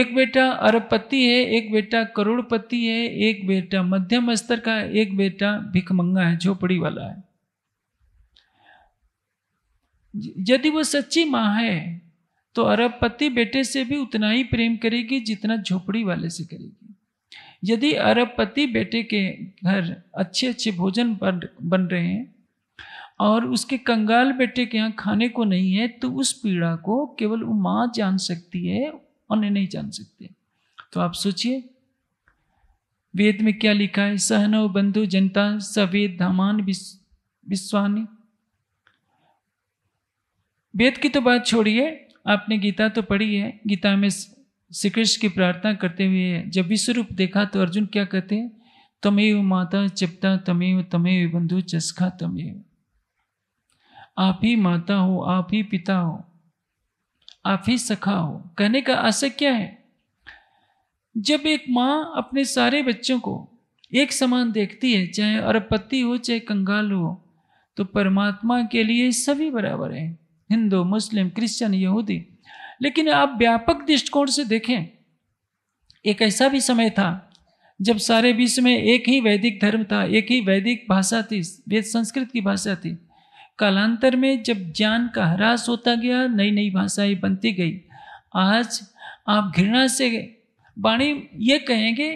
एक बेटा अरबपति है एक बेटा करोड़पति है एक बेटा मध्यम स्तर का एक बेटा भिखमंगा है झोपड़ी वाला है यदि वो सच्ची माँ है तो अरबपति बेटे से भी उतना ही प्रेम करेगी जितना झोपड़ी वाले से करेगी यदि अरबपति बेटे के घर अच्छे अच्छे भोजन बन रहे हैं और उसके कंगाल बेटे के यहाँ खाने को नहीं है तो उस पीड़ा को केवल वो माँ जान सकती है अन्य नहीं जान सकते तो आप सोचिए वेद में क्या लिखा है सहनव बंधु जनता सवेद धमान विश्वानी वेद की तो बात छोड़िए आपने गीता तो पढ़ी है गीता में श्री कृष्ण की प्रार्थना करते हुए जब विश्व रूप देखा तो अर्जुन क्या कहते हैं तमेव माता चिपता तमेव तमेव बंधु चस्खा तमेव आप ही माता हो आप ही पिता हो आप ही सखा हो कहने का आशय क्या है जब एक माँ अपने सारे बच्चों को एक समान देखती है चाहे अरबपति हो चाहे कंगाल हो तो परमात्मा के लिए सभी बराबर हैं हिंदू मुस्लिम क्रिश्चियन यहूदी लेकिन आप व्यापक दृष्टिकोण से देखें एक ऐसा भी समय था जब सारे विश्व में एक ही वैदिक धर्म था एक ही वैदिक भाषा थी वेद संस्कृत की भाषा थी कालांतर में जब ज्ञान का ह्रास होता गया नई नई भाषाएं बनती गई आज आप घृणा से वाणी ये कहेंगे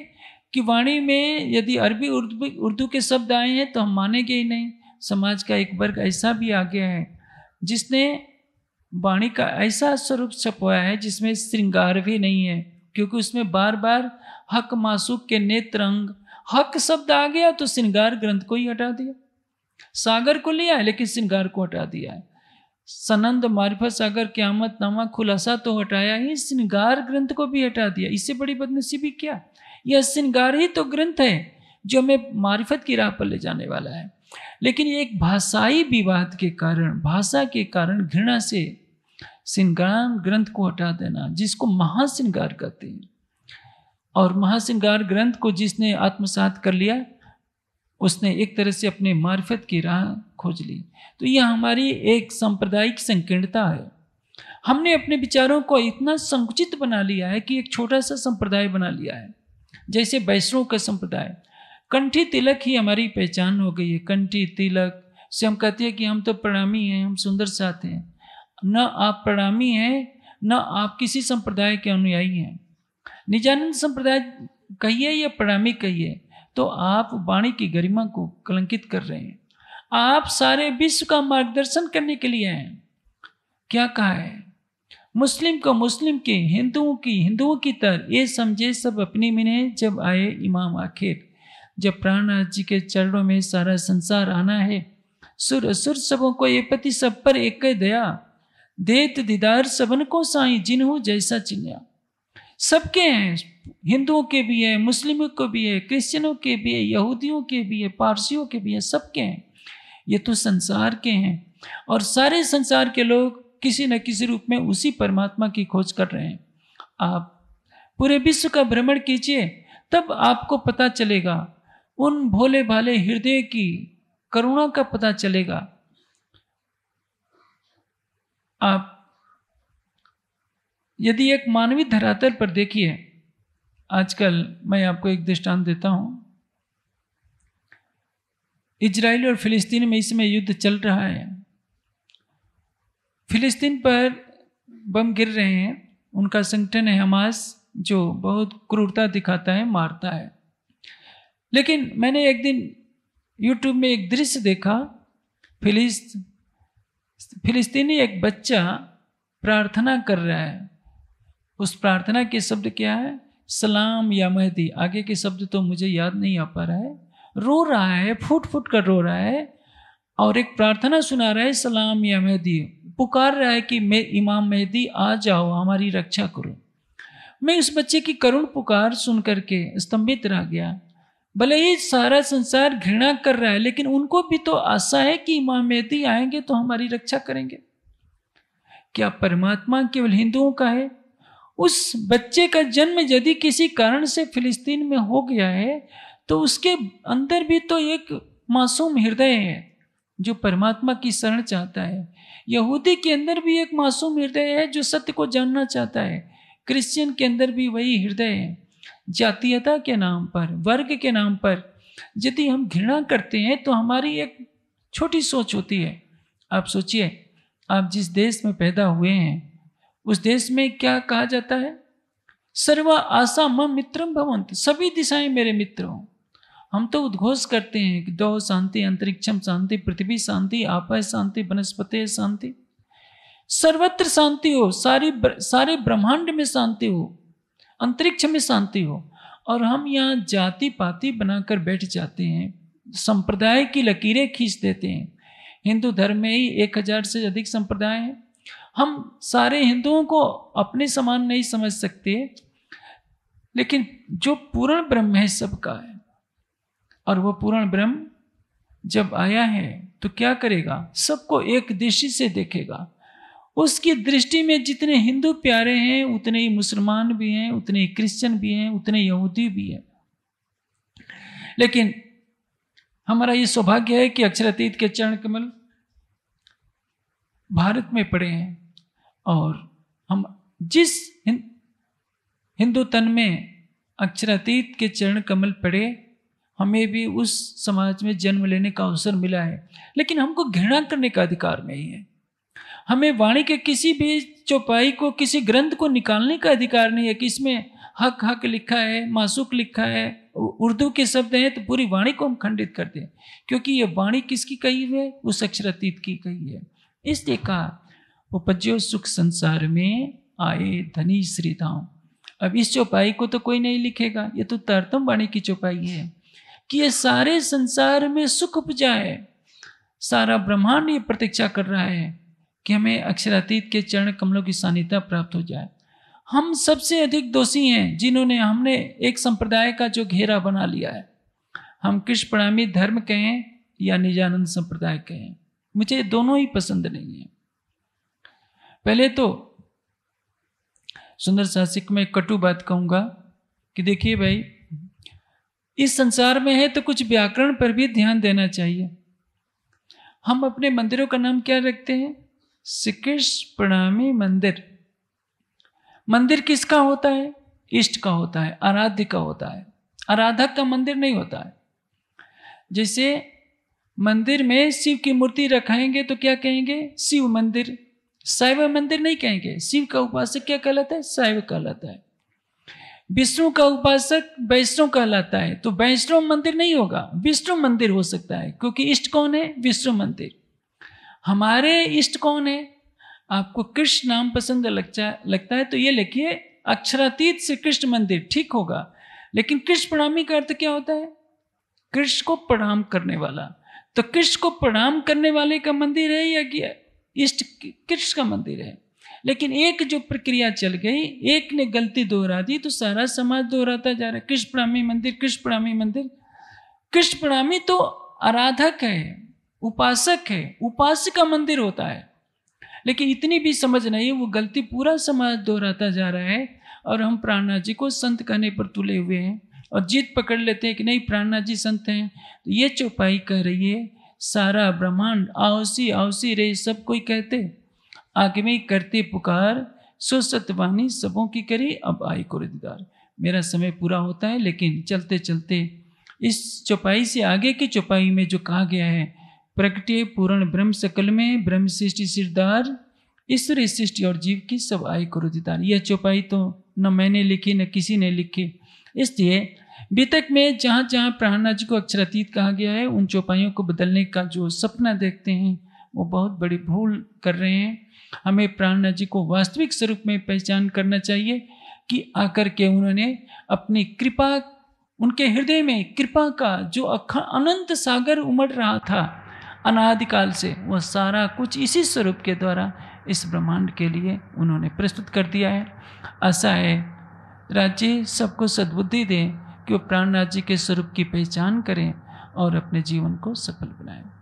कि वाणी में यदि अरबी उर्दू उर्दू के शब्द आए हैं तो हम मानेंगे ही नहीं समाज का एक वर्ग ऐसा भी आ गया है जिसने वाणी का ऐसा स्वरूप छपवाया है जिसमें श्रृंगार भी नहीं है क्योंकि उसमें बार बार हक मासुक के नेत्रंग हक शब्द आ गया तो श्रृंगार ग्रंथ को ही हटा दिया सागर को लिया है लेकिन श्रृंगार को हटा दिया है सनंद मारिफा सागर क्यामत नामा खुलासा तो हटाया ही श्रृंगार ग्रंथ को भी हटा दिया इससे बड़ी बदनसीबी क्या यह श्रृंगार ही तो ग्रंथ है जो हमें मारिफत की राह पर ले जाने वाला है लेकिन एक भाषाई विवाद के कारण भाषा के कारण घृणा से श्रृंगार ग्रंथ को हटा देना जिसको महाश्रृंगार कहते हैं और महाश्रृंगार ग्रंथ को जिसने आत्मसात कर लिया उसने एक तरह से अपने मार्फत की राह खोज ली तो यह हमारी एक सांप्रदायिक संकीर्णता है हमने अपने विचारों को इतना संकुचित बना लिया है कि एक छोटा सा संप्रदाय बना लिया है जैसे वैष्णव का संप्रदाय कंठी तिलक ही हमारी पहचान हो गई है कंठी तिलक से हम कहते हैं कि हम तो प्रणामी हैं हम सुंदर साथ हैं न आप प्रणामी हैं न आप किसी संप्रदाय के अनुयायी हैं निजानंद संप्रदाय कहिए या प्रणामी कहिए तो आप वाणी की गरिमा को कलंकित कर रहे हैं आप सारे विश्व का मार्गदर्शन करने के लिए हैं क्या कहा है मुस्लिम को मुस्लिम के हिंदुओं की हिंदुओं की तरह ये समझे सब अपने मिने जब आए इमाम आखिर जब प्राणनाथ जी के चरणों में सारा संसार आना है सुर असुर सबों को ये पति सब पर एक दया देत दीदार सबन को साई जिन्हों जैसा चिन्हया सबके हैं हिंदुओं के भी है मुस्लिमों को भी है क्रिश्चियनों के भी है यहूदियों के भी है पारसियों के भी है सबके हैं ये तो संसार के हैं और सारे संसार के लोग किसी न किसी रूप में उसी परमात्मा की खोज कर रहे हैं आप पूरे विश्व का भ्रमण कीजिए तब आपको पता चलेगा उन भोले भाले हृदय की करुणा का पता चलेगा आप यदि एक मानवीय धरातल पर देखिए आजकल मैं आपको एक दृष्टांत देता हूं इजराइल और फिलिस्तीन में इसमें युद्ध चल रहा है फिलिस्तीन पर बम गिर रहे हैं उनका संगठन है हमास जो बहुत क्रूरता दिखाता है मारता है लेकिन मैंने एक दिन यूट्यूब में एक दृश्य देखा फिलिस्त फिलिस्तीनी एक बच्चा प्रार्थना कर रहा है उस प्रार्थना के शब्द क्या है सलाम या महदी आगे के शब्द तो मुझे याद नहीं आ पा रहा है रो रहा है फूट फूट कर रो रहा है और एक प्रार्थना सुना रहा है सलाम या मेहदी पुकार रहा है कि मैं इमाम मेहदी आ जाओ हमारी रक्षा करो मैं उस बच्चे की करुण पुकार सुन करके स्तंभित रह गया भले ही सारा संसार घृणा कर रहा है लेकिन उनको भी तो आशा है कि इमाम मेहदी आएंगे तो हमारी रक्षा करेंगे क्या परमात्मा केवल हिंदुओं का है उस बच्चे का जन्म यदि किसी कारण से फिलिस्तीन में हो गया है तो उसके अंदर भी तो एक मासूम हृदय है जो परमात्मा की शरण चाहता है यहूदी के अंदर भी एक मासूम हृदय है जो सत्य को जानना चाहता है क्रिश्चियन के अंदर भी वही हृदय है जातीयता के नाम पर वर्ग के नाम पर यदि हम घृणा करते हैं तो हमारी एक छोटी सोच होती है आप सोचिए आप जिस देश में पैदा हुए हैं उस देश में क्या कहा जाता है सर्व आशा मम मित्रम भवंत सभी दिशाएं मेरे मित्र हों हम तो उद्घोष करते हैं कि दो शांति अंतरिक्षम शांति पृथ्वी शांति आपा शांति वनस्पति शांति सर्वत्र शांति हो सारी सारे ब्रह्मांड में शांति हो अंतरिक्ष में शांति हो और हम यहाँ जाति पाति बनाकर बैठ जाते हैं संप्रदाय की लकीरें खींच देते हैं हिंदू धर्म में ही एक हजार से अधिक संप्रदाय हैं हम सारे हिंदुओं को अपने समान नहीं समझ सकते लेकिन जो पूर्ण ब्रह्म है सबका है और वो पूर्ण ब्रह्म जब आया है तो क्या करेगा सबको एक दृष्टि से देखेगा उसकी दृष्टि में जितने हिंदू प्यारे हैं उतने ही मुसलमान भी हैं उतने ही क्रिश्चियन भी हैं उतने यहूदी भी हैं लेकिन हमारा ये सौभाग्य है कि अक्षरातीत के चरण कमल भारत में पड़े हैं और हम जिस हिंदू तन में अक्षरातीत के चरण कमल पड़े हमें भी उस समाज में जन्म लेने का अवसर मिला है लेकिन हमको घृणा करने का अधिकार नहीं है हमें वाणी के किसी भी चौपाई को किसी ग्रंथ को निकालने का अधिकार नहीं है कि इसमें हक हक लिखा है मासुक लिखा है उर्दू के शब्द हैं तो पूरी वाणी को हम खंडित करते हैं क्योंकि ये वाणी किसकी कही है उस अक्षरातीत की कही है इसलिए कहा उपज्यो सुख संसार में आए धनी श्री धाम अब इस चौपाई को तो कोई नहीं लिखेगा ये तो तारतम वाणी की चौपाई है कि ये सारे संसार में सुख उपजा है सारा ब्रह्मांड ये प्रतीक्षा कर रहा है कि हमें अक्षरातीत के चरण कमलों की सान्यता प्राप्त हो जाए हम सबसे अधिक दोषी हैं जिन्होंने हमने एक संप्रदाय का जो घेरा बना लिया है हम कृष्ण प्रणामी धर्म कहें या निजानंद संप्रदाय कहें मुझे दोनों ही पसंद नहीं है पहले तो सुंदर शासिक में कटु बात कहूंगा कि देखिए भाई इस संसार में है तो कुछ व्याकरण पर भी ध्यान देना चाहिए हम अपने मंदिरों का नाम क्या रखते हैं सिकिश प्रणामी मंदिर मंदिर किसका होता है इष्ट का होता है आराध्य का होता है आराधक का मंदिर नहीं होता है जैसे मंदिर में शिव की मूर्ति रखाएंगे तो क्या कहेंगे शिव मंदिर शैव मंदिर नहीं कहेंगे शिव का उपासक क्या कहलाता है शैव कहलाता है विष्णु का उपासक वैष्णव कहलाता है तो वैष्णव मंदिर नहीं होगा विष्णु मंदिर हो सकता है क्योंकि इष्ट कौन है विष्णु मंदिर हमारे इष्ट कौन है आपको कृष्ण नाम पसंद लगता लगता है तो ये लिखिए अक्षरातीत से कृष्ण मंदिर ठीक होगा लेकिन कृष्ण प्रणामी का अर्थ क्या होता है कृष्ण को प्रणाम करने वाला तो कृष्ण को प्रणाम करने वाले का मंदिर है या इष्ट कृष्ण का मंदिर है लेकिन एक जो प्रक्रिया चल गई एक ने गलती दोहरा दी तो सारा समाज दोहराता जा रहा है कृष्ण प्रणामी मंदिर कृष्ण प्रणामी मंदिर कृष्ण प्रणामी तो आराधक है उपासक है उपासक का मंदिर होता है लेकिन इतनी भी समझ नहीं वो गलती पूरा समाज दोहराता जा रहा है और हम प्राणनाथ जी को संत कहने पर तुले हुए हैं और जीत पकड़ लेते हैं कि नहीं प्राणनाथ जी संत हैं तो ये चौपाई कह रही है सारा ब्रह्मांड आवसी आवसी रे सब कोई कहते आगे में करते पुकार सो सत्यवाणी सबों की करी अब आई को मेरा समय पूरा होता है लेकिन चलते चलते इस चौपाई से आगे की चौपाई में जो कहा गया है प्रकटिय पूर्ण ब्रह्म सकल में ब्रह्म सृष्टि सिरदार ईश्वर सृष्टि और जीव की सब आई करो दीदार यह चौपाई तो न मैंने लिखी न किसी ने लिखी इसलिए बीतक में जहाँ जहाँ प्राणा जी को अक्षरातीत कहा गया है उन चौपाइयों को बदलने का जो सपना देखते हैं वो बहुत बड़ी भूल कर रहे हैं हमें प्राणा जी को वास्तविक स्वरूप में पहचान करना चाहिए कि आकर के उन्होंने अपनी कृपा उनके हृदय में कृपा का जो अखंड अनंत सागर उमड़ रहा था अनादिकाल से वह सारा कुछ इसी स्वरूप के द्वारा इस ब्रह्मांड के लिए उन्होंने प्रस्तुत कर दिया है ऐसा है राज्य सबको सद्बुद्धि दें कि वो प्राण राज्य के स्वरूप की पहचान करें और अपने जीवन को सफल बनाएं